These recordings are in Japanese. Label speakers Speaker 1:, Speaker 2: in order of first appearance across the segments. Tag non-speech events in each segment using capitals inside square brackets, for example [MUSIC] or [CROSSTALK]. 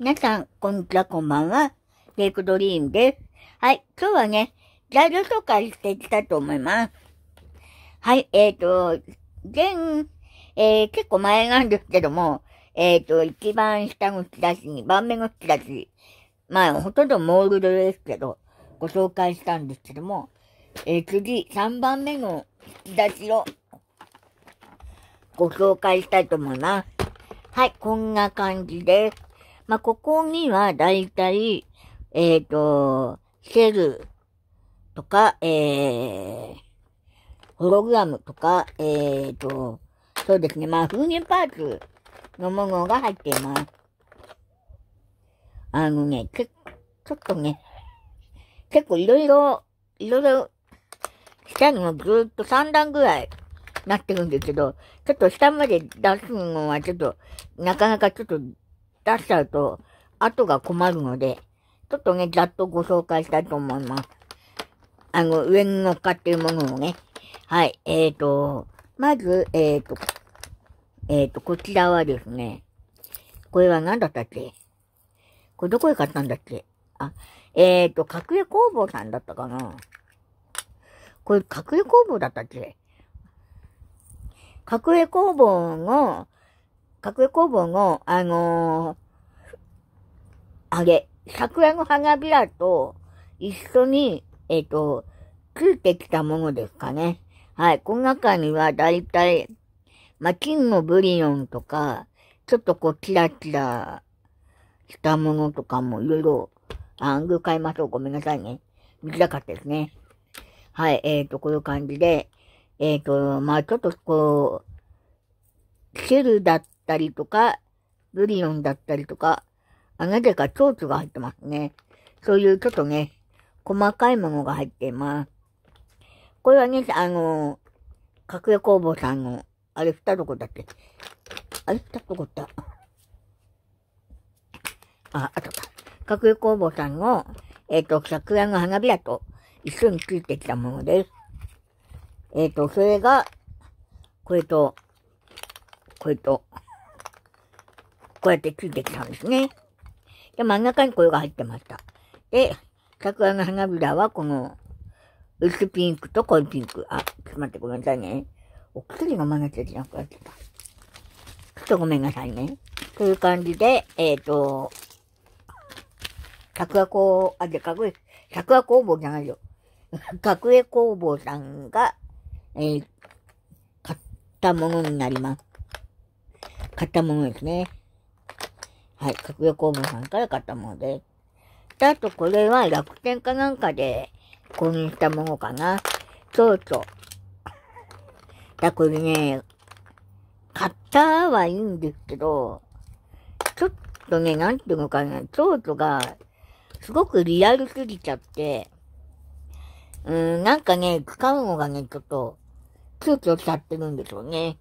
Speaker 1: 皆さん、こんにちは、こんばんは。レイクドリームです。はい、今日はね、材料紹介していきたいと思います。はい、えっ、ー、と、全、えー、結構前なんですけども、えっ、ー、と、一番下の引き出し、二番目のき出し、まあ、ほとんどモールドですけど、ご紹介したんですけども、えー、次、三番目の引き出しを、ご紹介したいと思います。はい、こんな感じです。まあ、ここにはだいたい、えっ、ー、と、ェルとか、えー、ホログラムとか、えーと、そうですね。まあ、風景パーツのものが入っています。あのね、ちょ、ちょっとね、結構いろいろ、いろいろ、下にもずっと3段ぐらいなってるんですけど、ちょっと下まで出すのはちょっと、なかなかちょっと出しちゃうと、後が困るので、ちょっとね、ざっとご紹介したいと思います。あの、上に乗っかっているものをね。はい、えーと、まず、えーと、えーと、こちらはですね、これは何だったっけこれどこで買ったんだっけあ、えーと、格れ工房さんだったかなこれ格れ工房だったっけ格れ工房の、角栄工房の、あのー、あれ、桜の花びらと一緒に、えっ、ー、と、ついてきたものですかね。はい。この中には、だいたい、まあ、金のブリオンとか、ちょっとこう、キラキラしたものとかもいろいろ、あ、ル変えましょう。ごめんなさいね。短かったですね。はい。えっ、ー、と、こういう感じで、えっ、ー、と、まあ、ちょっとこう、シェルだっったりとか、ブリオンだったりとか、あ、なぜかチョーツが入ってますね。そういうちょっとね、細かいものが入っています。これはね、あの格角屋工房さんの、あれ、二とこだっけあれ、二とこだ。あ、あとか。格屋工房さんの、えっ、ー、と、桜の花びらと一緒についてきたものです。えっ、ー、と、それが、これと、これと、こうやってついてきたんですね。で、真ん中にこれが入ってました。で、桜の花びらはこの、薄ピンクと濃いピンク。あ、ちょっと待ってごめんなさいね。お薬飲まなきゃいけなくなってた。ちょっとごめんなさいね。という感じで、えっ、ー、と、桜工、あ、で、かく、桜工房じゃないよ。角栄工房さんが、えー、買ったものになります。買ったものですね。はい、角屋工房さんから買ったものです。で、あとこれは楽天かなんかで購入したものかな。そうそう。だ、これね、買ったはいいんですけど、ちょっとね、なんていうのかな、蝶々が、すごくリアルすぎちゃって、うん、なんかね、使うのがね、ちょっと、躊躇しちゃってるんでしょうね。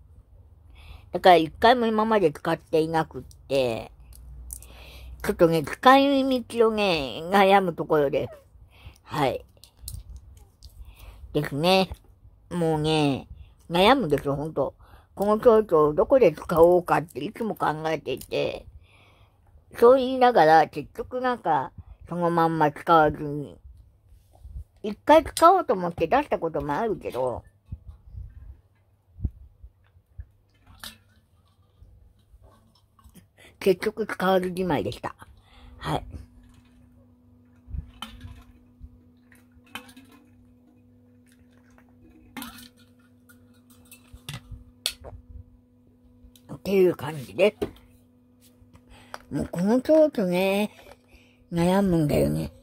Speaker 1: だから一回も今まで使っていなくって、ちょっとね、使い道をね、悩むところです。はい。ですね。もうね、悩むですよ、ほんと。この蝶々をどこで使おうかっていつも考えていて、そう言いながら、結局なんか、そのまんま使わずに、一回使おうと思って出したこともあるけど、結局変わる2枚でした。はい。っていう感じで。もうこの蝶々ね、悩むんだよね。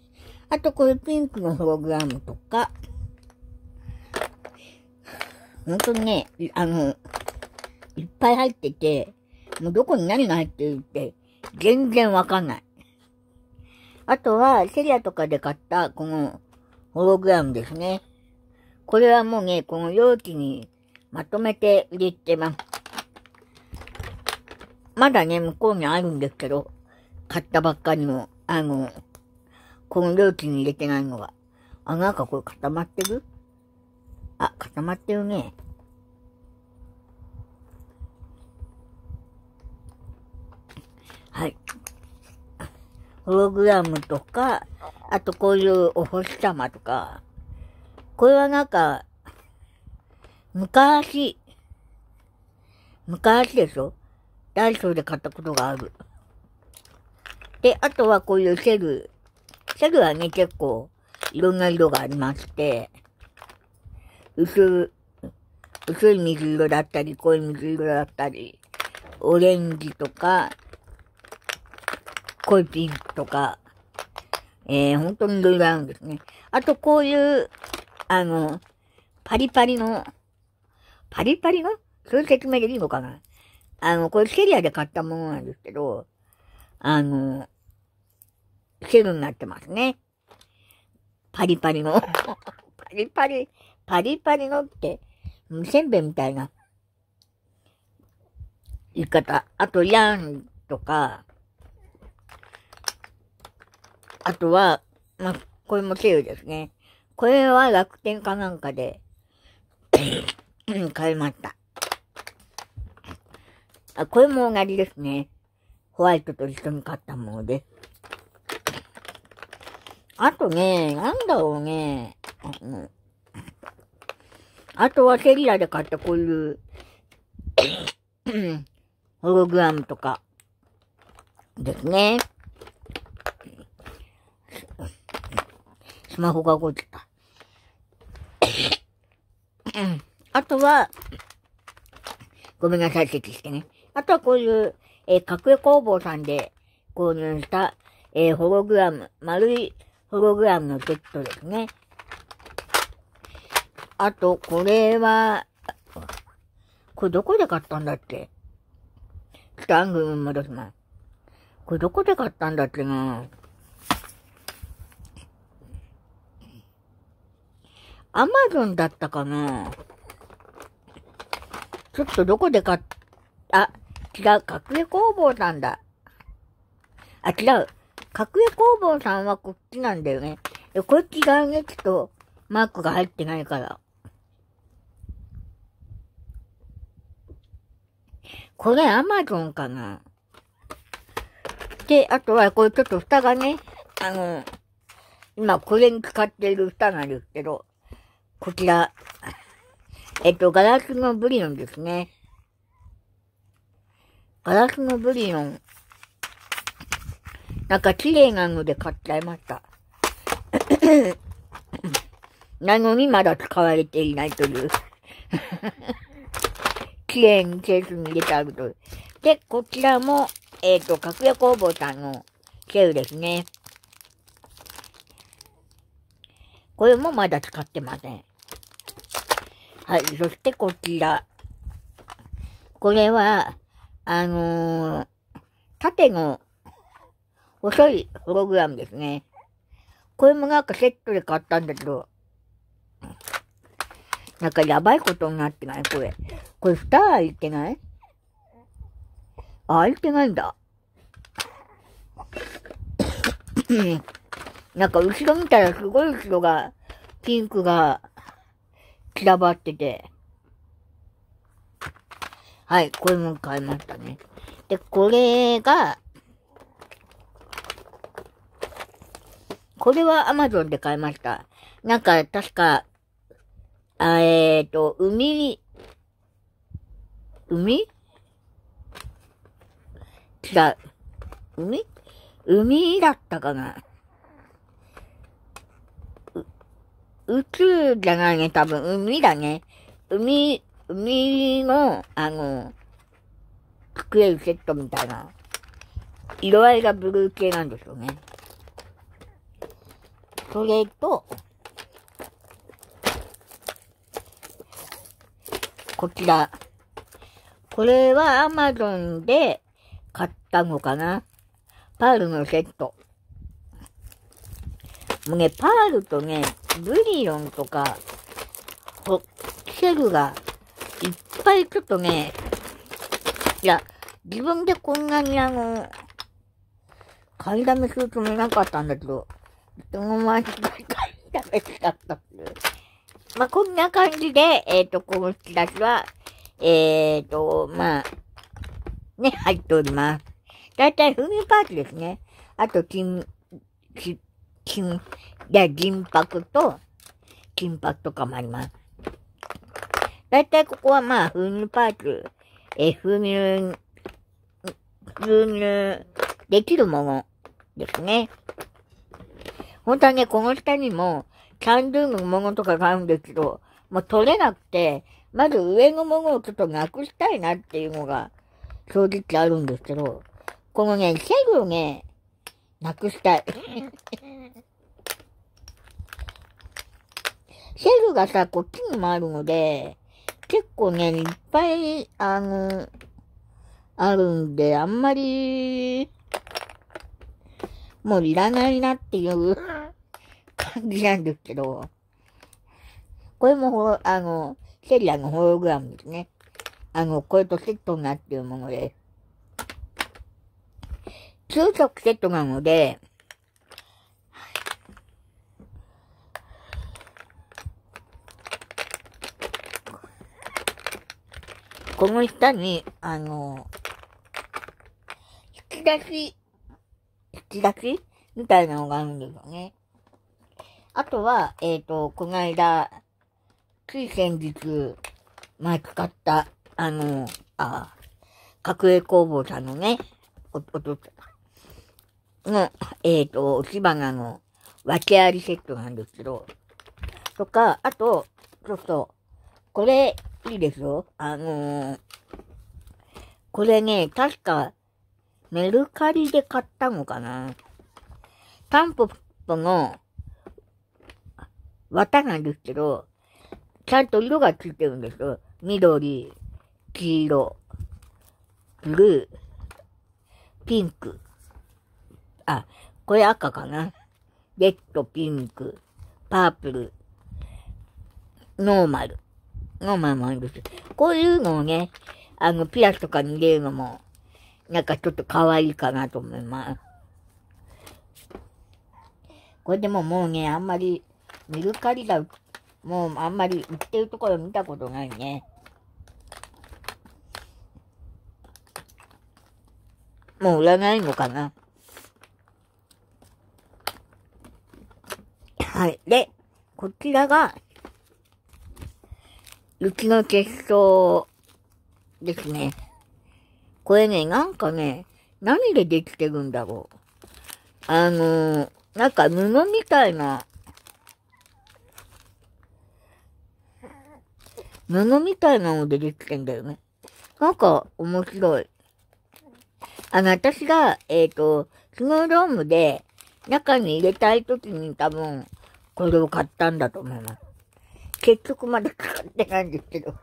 Speaker 1: あとこれピンクのホログラムとか、ほんとね、あの、いっぱい入ってて、もうどこに何が入ってるって、全然わかんない。あとは、セリアとかで買った、この、ホログラムですね。これはもうね、この容器にまとめて入れてます。まだね、向こうにあるんですけど、買ったばっかりの、あの、この容器に入れてないのが。あ、なんかこれ固まってるあ、固まってるね。はい。ホログラムとか、あとこういうお星様とか、これはなんか、昔、昔でしょダイソーで買ったことがある。で、あとはこういうシェル。シェルはね、結構、いろんな色がありまして、薄、薄い水色だったり、濃い水色だったり、オレンジとか、濃いピンクとか、えー、本当にいろいろあるんですね。あと、こういう、あの、パリパリの、パリパリのそういう説明でいいのかなあの、これセリアで買ったものなんですけど、あの、セルになってますね。パリパリの。[LAUGHS] パリパリ、パリパリのって、せんべいみたいな言い方。あと、ヤンとか、あとは、まあ、これもセールですね。これは楽天かなんかで [COUGHS] 買いました。あ、これも同じですね。ホワイトと一緒に買ったものです。あとね、なんだろうね。あのあとはセリアで買ったこういう [COUGHS] ホログラムとかですね。スマホが動いてた。うん。あとは、ごめんなさい、席してね。あとはこういう、えー、格工房さんで購入した、えー、ホログラム、丸いホログラムのセットですね。あと、これは、これどこで買ったんだっけちょっとアングル戻します。これどこで買ったんだっけなぁ。アマゾンだったかなちょっとどこで買っ、あ、違う、格上工房さんだ。あ、違う。格上工房さんはこっちなんだよね。え、こっち側にちょっとマークが入ってないから。これアマゾンかなで、あとはこれちょっと蓋がね、あの、今これに使っている蓋なんですけど、こちら。えっと、ガラスのブリオンですね。ガラスのブリオン。なんか綺麗なので買っちゃいました。[COUGHS] なのにまだ使われていないという [LAUGHS] 綺麗にケースに入れてあるという。で、こちらも、えっ、ー、と、格屋工房さんのシェルですね。これもまだ使ってません。はい、そしてこちら。これは、あのー、縦の細いホログラムですね。これもなんかセットで買ったんだけど、なんかやばいことになってないこれ。これ蓋開いてないあ、開いてないんだ。[COUGHS] なんか後ろ見たらすごい後ろが、ピンクが、散らばってて。はい、これも買いましたね。で、これが、これは Amazon で買いました。なんか、確か、あえー、と、海、海違う。海海だったかな宇宙じゃないね、多分、海だね。海、海の、あの、作れるセットみたいな。色合いがブルー系なんですよね。それと、こちら。これは Amazon で買ったのかなパールのセット。もうね、パールとね、ブリオンとか、ホッセルが、いっぱいちょっとね、いや、自分でこんなにあの、買いだめするつもりなかったんだけど、そのまま買いだめしちゃったっまあ、こんな感じで、えっ、ー、と、このき出しは、えっ、ー、と、まあ、ね、入っております。だいたいフミパーツですね。あと、ム、キム、で、銀箔と、金箔とかもあります。だいたいここはまあ、風乳パーツ、え風乳、風乳できるものですね。本当はね、この下にも、キャンドゥのものとかがあるんですけど、もう取れなくて、まず上のものをちょっとなくしたいなっていうのが、正直あるんですけど、このね、シェルをね、なくしたい。シェルがさ、こっちにもあるので、結構ね、いっぱい、あの、あるんで、あんまり、もういらないなっていう [LAUGHS] 感じなんですけど、これも、あの、セリアのホログラムですね。あの、これとセットになっているものです。9セットなので、この下に、あの、引き出し、引き出しみたいなのがあるんですよね。あとは、えっ、ー、と、この間、つい先日、前使った、あの、あ、角栄工房さんのね、お、お父さんの、えっ、ー、と、押し花の訳ありセットなんですけど、とか、あと、そうそう、これ、いいですよ。あのー、これね、確か、メルカリで買ったのかな。タンポポの綿なんですけど、ちゃんと色がついてるんですよ。緑、黄色、ブルー、ピンク。あ、これ赤かな。レッド、ピンク、パープル、ノーマル。のまあまあこういうのをね、あの、ピアスとかに入れるのも、なんかちょっと可愛いかなと思います。これでももうね、あんまり、メルカリが、もうあんまり売ってるところ見たことないね。もう売らないのかなはい。で、こちらが、うちの結晶ですね。これね、なんかね、何でできてるんだろう。あのー、なんか布みたいな、布みたいなのでできてんだよね。なんか面白い。あの、私が、えっ、ー、と、スノードームで中に入れたい時に多分、これを買ったんだと思います。結局まだかかってないんですけど、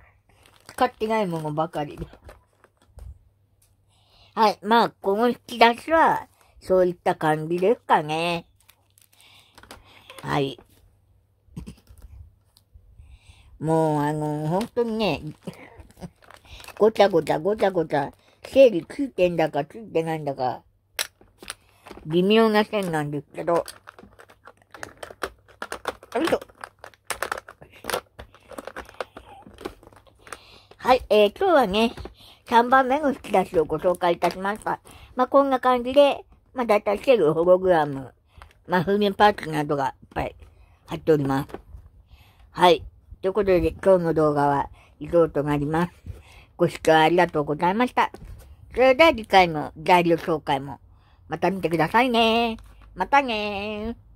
Speaker 1: 使ってないものばかりで。はい。まあ、この引き出しは、そういった感じですかね。はい。もう、あの本当にね、ごちゃごちゃごちゃごちゃ、整理ついてんだかついてないんだか、微妙な線なんですけど、よいしょ。はい、えー、今日はね、3番目の引き出しをご紹介いたしました。まあ、こんな感じで、まあ、だいたいシェル、ホログラム、まあ、風味パーツなどがいっぱい貼っております。はい。ということで、今日の動画は以上となります。ご視聴ありがとうございました。それでは次回の材料紹介も、また見てくださいね。またねー。